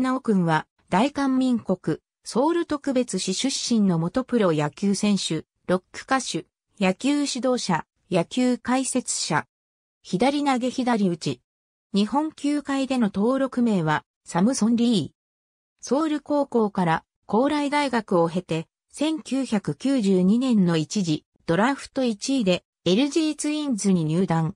ナオ君は、大韓民国、ソウル特別市出身の元プロ野球選手、ロック歌手、野球指導者、野球解説者。左投げ左打ち。日本球界での登録名は、サムソン・リー。ソウル高校から高麗大学を経て、1992年の一時、ドラフト1位で LG ツインズに入団。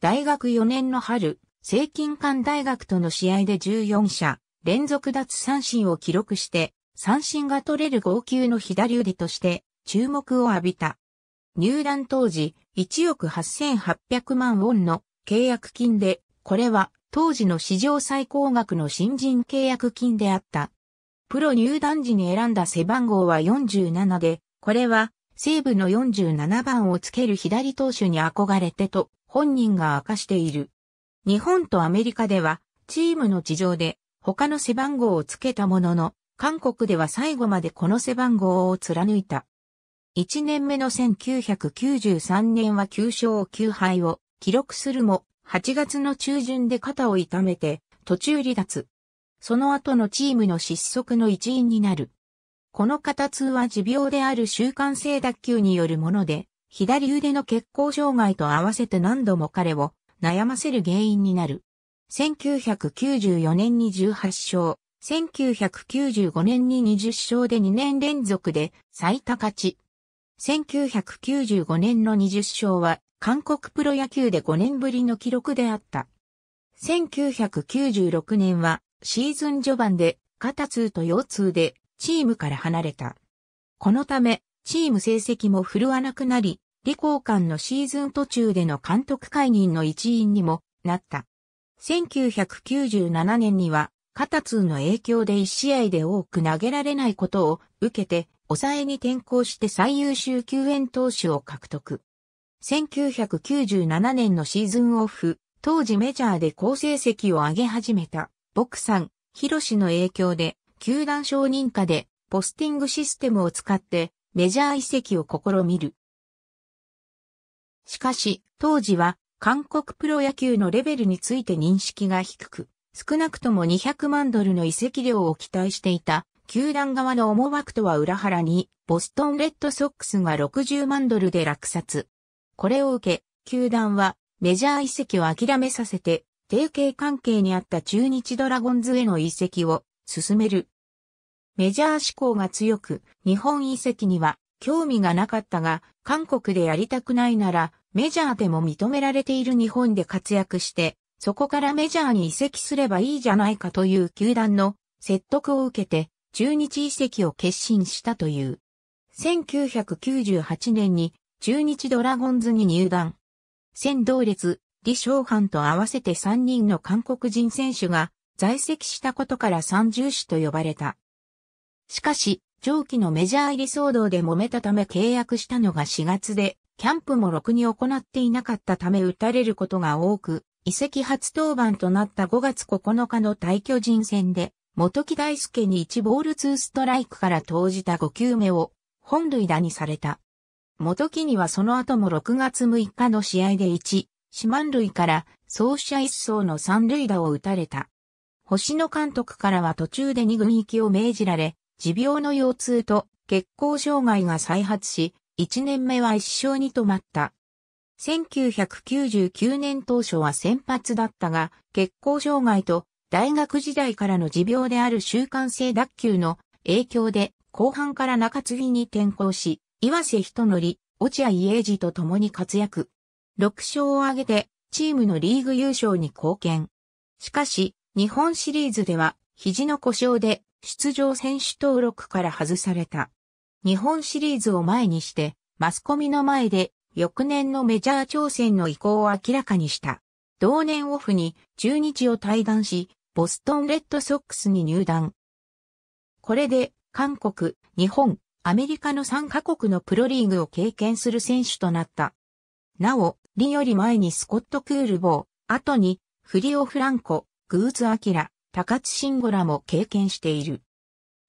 大学4年の春、成金館大学との試合で14社、連続奪三振を記録して、三振が取れる号泣の左腕として注目を浴びた。入団当時1億8800万ウォンの契約金で、これは当時の史上最高額の新人契約金であった。プロ入団時に選んだ背番号は47で、これは西部の47番をつける左投手に憧れてと本人が明かしている。日本とアメリカではチームの地上で他の背番号をつけたものの、韓国では最後までこの背番号を貫いた。1年目の1993年は9勝9敗を記録するも、8月の中旬で肩を痛めて途中離脱。その後のチームの失速の一因になる。この肩痛は持病である習慣性脱臼によるもので、左腕の血行障害と合わせて何度も彼を悩ませる原因になる。1994年に18勝、1995年に20勝で2年連続で最多勝ち。1995年の20勝は韓国プロ野球で5年ぶりの記録であった。1996年はシーズン序盤で肩痛と腰痛でチームから離れた。このためチーム成績も振るわなくなり、李工官のシーズン途中での監督解任の一員にもなった。1997年には、肩痛の影響で1試合で多く投げられないことを受けて、抑えに転向して最優秀救援投手を獲得。1997年のシーズンオフ、当時メジャーで好成績を上げ始めた、ボクさん、ヒロシの影響で、球団承認下で、ポスティングシステムを使って、メジャー移籍を試みる。しかし、当時は、韓国プロ野球のレベルについて認識が低く、少なくとも200万ドルの移籍量を期待していた、球団側の思惑とは裏腹に、ボストンレッドソックスが60万ドルで落札。これを受け、球団はメジャー移籍を諦めさせて、提携関係にあった中日ドラゴンズへの移籍を進める。メジャー志向が強く、日本移籍には興味がなかったが、韓国でやりたくないなら、メジャーでも認められている日本で活躍して、そこからメジャーに移籍すればいいじゃないかという球団の説得を受けて、中日移籍を決心したという。1998年に中日ドラゴンズに入団。先同列、李承藩と合わせて3人の韓国人選手が在籍したことから三重士と呼ばれた。しかし、上記のメジャー入り騒動で揉めたため契約したのが4月で、キャンプもろくに行っていなかったため打たれることが多く、遺跡初登板となった5月9日の大巨人戦で、元木大輔に1ボール2ストライクから投じた5球目を本塁打にされた。元木にはその後も6月6日の試合で1、四万塁から走者一層の三塁打を打たれた。星野監督からは途中で2軍行きを命じられ、持病の腰痛と血行障害が再発し、1年目は1勝に止まった。1999年当初は先発だったが、血行障害と大学時代からの持病である習慣性脱臼の影響で後半から中継ぎに転向し、岩瀬人則、落合英二と共に活躍。6勝を挙げてチームのリーグ優勝に貢献。しかし、日本シリーズでは肘の故障で出場選手登録から外された。日本シリーズを前にして、マスコミの前で翌年のメジャー挑戦の意向を明らかにした。同年オフに中日を退団し、ボストンレッドソックスに入団。これで、韓国、日本、アメリカの3カ国のプロリーグを経験する選手となった。なお、リより前にスコット・クールボー、後に、フリオ・フランコ、グーズ・アキラ、高津シンゴラも経験している。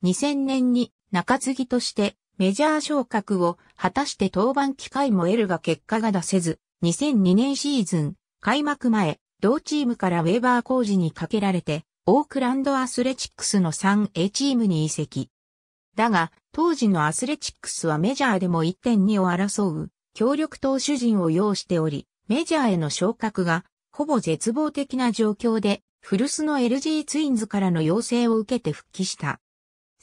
2000年に中継ぎとしてメジャー昇格を果たして登板機会も得るが結果が出せず、2002年シーズン、開幕前、同チームからウェーバー工事にかけられて、オークランドアスレチックスの 3A チームに移籍。だが、当時のアスレチックスはメジャーでも1.2を争う、強力投手陣を要しており、メジャーへの昇格が、ほぼ絶望的な状況で、古巣の LG ツインズからの要請を受けて復帰した。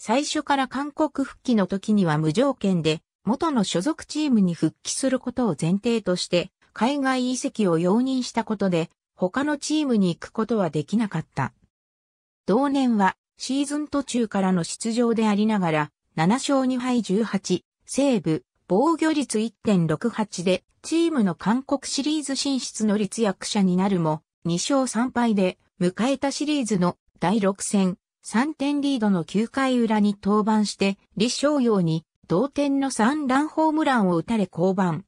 最初から韓国復帰の時には無条件で、元の所属チームに復帰することを前提として、海外移籍を容認したことで、他のチームに行くことはできなかった。同年は、シーズン途中からの出場でありながら、7勝2敗18、西部、防御率1.68で、チームの韓国シリーズ進出の立役者になるも、2勝3敗で、迎えたシリーズの第6戦、3点リードの9回裏に登板して、李翔陽に同点の3ランホームランを打たれ降板。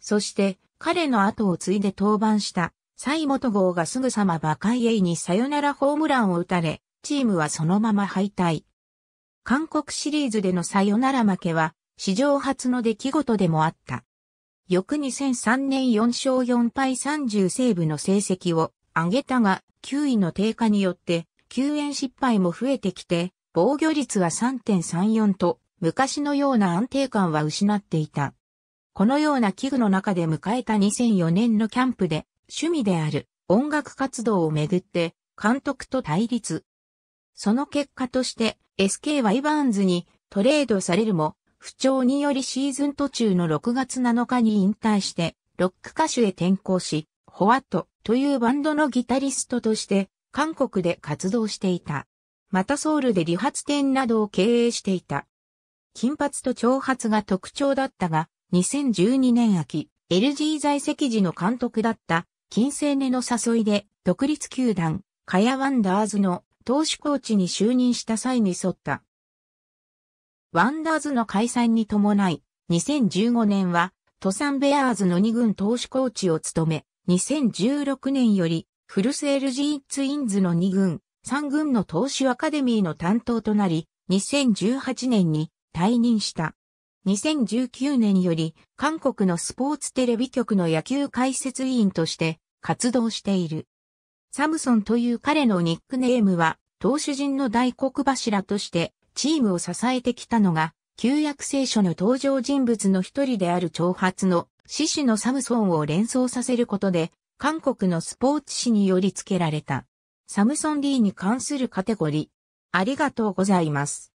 そして、彼の後を継いで登板した、西本号がすぐさま馬鹿栄にサヨナラホームランを打たれ、チームはそのまま敗退。韓国シリーズでのサヨナラ負けは、史上初の出来事でもあった。翌2003年4勝4敗30セーブの成績を上げたが、9位の低下によって救援失敗も増えてきて、防御率は3.34と、昔のような安定感は失っていた。このような器具の中で迎えた2004年のキャンプで、趣味である音楽活動をめぐって、監督と対立。その結果として、SK ワイバーンズにトレードされるも、不調によりシーズン途中の6月7日に引退して、ロック歌手へ転向し、ホワットというバンドのギタリストとして韓国で活動していた。またソウルで理髪店などを経営していた。金髪と長髪が特徴だったが、2012年秋、LG 在籍時の監督だった金星根の誘いで独立球団、カヤワンダーズの投手コーチに就任した際に沿った。ワンダーズの解散に伴い、2015年は、トサンベアーズの2軍投手コーチを務め、2016年よりフルエル・ジー・ツインズの2軍、3軍の投手アカデミーの担当となり、2018年に退任した。2019年より韓国のスポーツテレビ局の野球解説委員として活動している。サムソンという彼のニックネームは投手陣の大黒柱としてチームを支えてきたのが旧約聖書の登場人物の一人である長髪の獅子のサムソンを連想させることで韓国のスポーツ紙により付けられた。サムソン D に関するカテゴリー。ありがとうございます。